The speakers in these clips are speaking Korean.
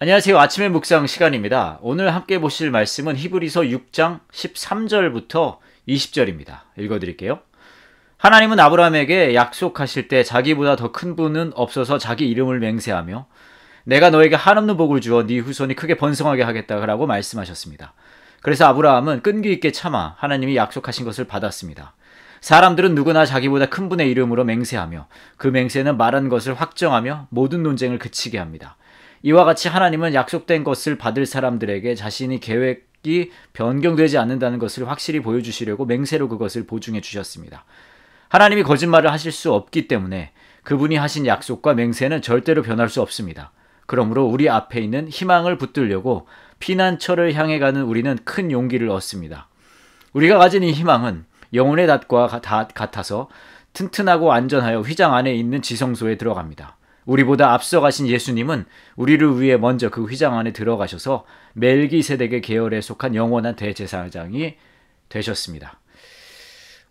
안녕하세요. 아침의 묵상 시간입니다. 오늘 함께 보실 말씀은 히브리서 6장 13절부터 20절입니다. 읽어 드릴게요. 하나님은 아브라함에게 약속하실 때 자기보다 더 큰 분은 없어서 자기 이름을 맹세하며 내가 너에게 한없는 복을 주어 네 후손이 크게 번성하게 하겠다라고 말씀하셨습니다. 그래서 아브라함은 끈기 있게 참아 하나님이 약속하신 것을 받았습니다. 사람들은 누구나 자기보다 큰 분의 이름으로 맹세하며 그 맹세는 말한 것을 확정하며 모든 논쟁을 그치게 합니다. 이와 같이 하나님은 약속된 것을 받을 사람들에게 자신이 계획이 변경되지 않는다는 것을 확실히 보여주시려고 맹세로 그것을 보증해 주셨습니다. 하나님이 거짓말을 하실 수 없기 때문에 그분이 하신 약속과 맹세는 절대로 변할 수 없습니다. 그러므로 우리 앞에 있는 희망을 붙들려고 피난처를 향해 가는 우리는 큰 용기를 얻습니다. 우리가 가진 이 희망은 영혼의 닷과 같아서 튼튼하고 안전하여 휘장 안에 있는 지성소에 들어갑니다. 우리보다 앞서가신 예수님은 우리를 위해 먼저 그 회장 안에 들어가셔서 멜기세덱의 계열에 속한 영원한 대제사장이 되셨습니다.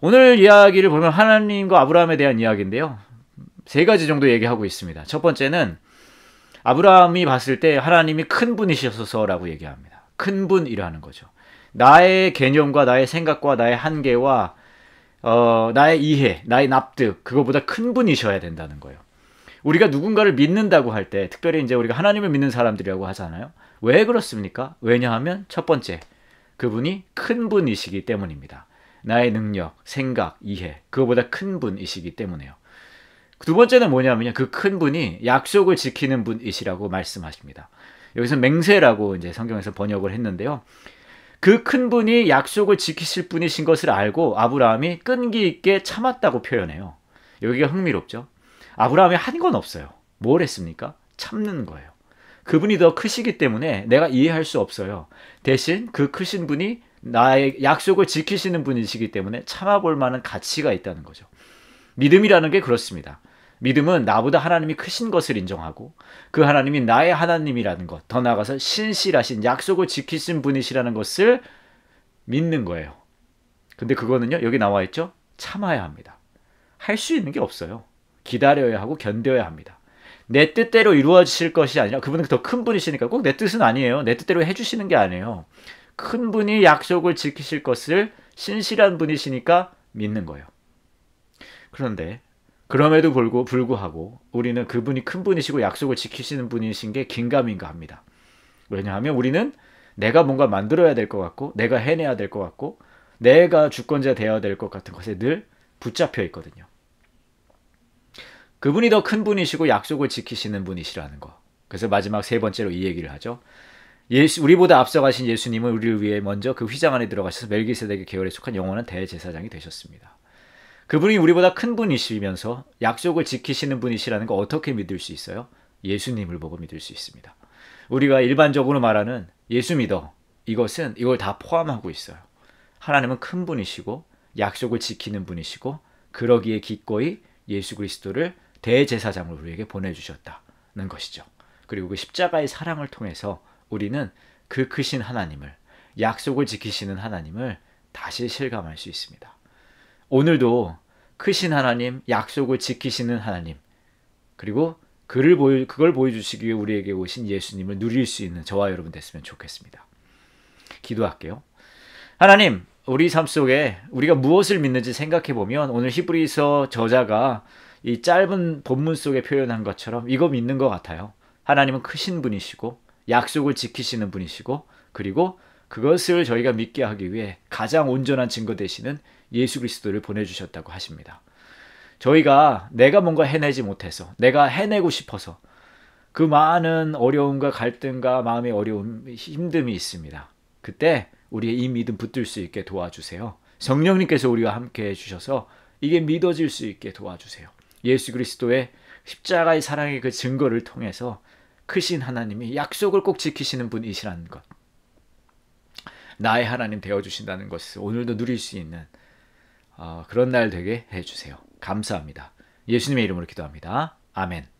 오늘 이야기를 보면 하나님과 아브라함에 대한 이야기인데요. 세 가지 정도 얘기하고 있습니다. 첫 번째는 아브라함이 봤을 때 하나님이 큰 분이셔서라고 얘기합니다. 큰 분이라는 거죠. 나의 개념과 나의 생각과 나의 한계와 어, 나의 이해, 나의 납득 그거보다 큰 분이셔야 된다는 거예요. 우리가 누군가를 믿는다고 할 때 특별히 이제 우리가 하나님을 믿는 사람들이라고 하잖아요. 왜 그렇습니까? 왜냐하면 첫 번째 그분이 큰 분이시기 때문입니다. 나의 능력, 생각, 이해 그거보다 큰 분이시기 때문에요. 두 번째는 뭐냐면요. 그큰 분이 약속을 지키는 분이시라고 말씀하십니다. 여기서 맹세라고 이제 성경에서 번역을 했는데요. 그 큰 분이 약속을 지키실 분이신 것을 알고 아브라함이 끈기 있게 참았다고 표현해요. 여기가 흥미롭죠. 아브라함이 한 건 없어요. 뭘 했습니까? 참는 거예요. 그분이 더 크시기 때문에 내가 이해할 수 없어요. 대신 그 크신 분이 나의 약속을 지키시는 분이시기 때문에 참아볼 만한 가치가 있다는 거죠. 믿음이라는 게 그렇습니다. 믿음은 나보다 하나님이 크신 것을 인정하고 그 하나님이 나의 하나님이라는 것, 더 나아가서 신실하신 약속을 지키신 분이시라는 것을 믿는 거예요. 근데 그거는요, 여기 나와 있죠? 참아야 합니다. 할 수 있는 게 없어요. 기다려야 하고 견뎌야 합니다. 내 뜻대로 이루어지실 것이 아니라 그분은 더 큰 분이시니까 꼭 내 뜻은 아니에요. 내 뜻대로 해주시는 게 아니에요. 큰 분이 약속을 지키실 것을 신실한 분이시니까 믿는 거예요. 그런데 그럼에도 불구하고 우리는 그분이 큰 분이시고 약속을 지키시는 분이신 게 긴가민가 합니다. 왜냐하면 우리는 내가 뭔가 만들어야 될 것 같고 내가 해내야 될 것 같고 내가 주권자 되어야 될 것 같은 것에 늘 붙잡혀 있거든요. 그분이 더 큰 분이시고 약속을 지키시는 분이시라는 거. 그래서 마지막 세 번째로 이 얘기를 하죠. 예수, 우리보다 앞서가신 예수님은 우리를 위해 먼저 그 휘장 안에 들어가셔서 멜기세덱의 계열에 속한 영원한 대제사장이 되셨습니다. 그분이 우리보다 큰 분이시면서 약속을 지키시는 분이시라는 거 어떻게 믿을 수 있어요? 예수님을 보고 믿을 수 있습니다. 우리가 일반적으로 말하는 예수 믿어 이것은 이걸 다 포함하고 있어요. 하나님은 큰 분이시고 약속을 지키는 분이시고 그러기에 기꺼이 예수 그리스도를 대제사장을 우리에게 보내주셨다는 것이죠. 그리고 그 십자가의 사랑을 통해서 우리는 그 크신 하나님을 약속을 지키시는 하나님을 다시 실감할 수 있습니다. 오늘도 크신 하나님, 약속을 지키시는 하나님, 그리고 그를 보여, 그걸 보여주시기 위해 우리에게 오신 예수님을 누릴 수 있는 저와 여러분 됐으면 좋겠습니다. 기도할게요. 하나님, 우리 삶 속에 우리가 무엇을 믿는지 생각해 보면 오늘 히브리서 저자가 이 짧은 본문 속에 표현한 것처럼 이거 믿는 것 같아요. 하나님은 크신 분이시고 약속을 지키시는 분이시고 그리고 그것을 저희가 믿게 하기 위해 가장 온전한 증거 되시는 예수 그리스도를 보내주셨다고 하십니다. 저희가 내가 뭔가 해내지 못해서 내가 해내고 싶어서 그 많은 어려움과 갈등과 마음의 어려움, 힘듦이 있습니다. 그때 우리의 이 믿음 붙들 수 있게 도와주세요. 성령님께서 우리와 함께 해주셔서 이게 믿어질 수 있게 도와주세요. 예수 그리스도의 십자가의 사랑의 그 증거를 통해서 크신 하나님이 약속을 꼭 지키시는 분이시라는 것. 나의 하나님 되어주신다는 것을 오늘도 누릴 수 있는 어, 그런 날 되게 해주세요. 감사합니다. 예수님의 이름으로 기도합니다. 아멘.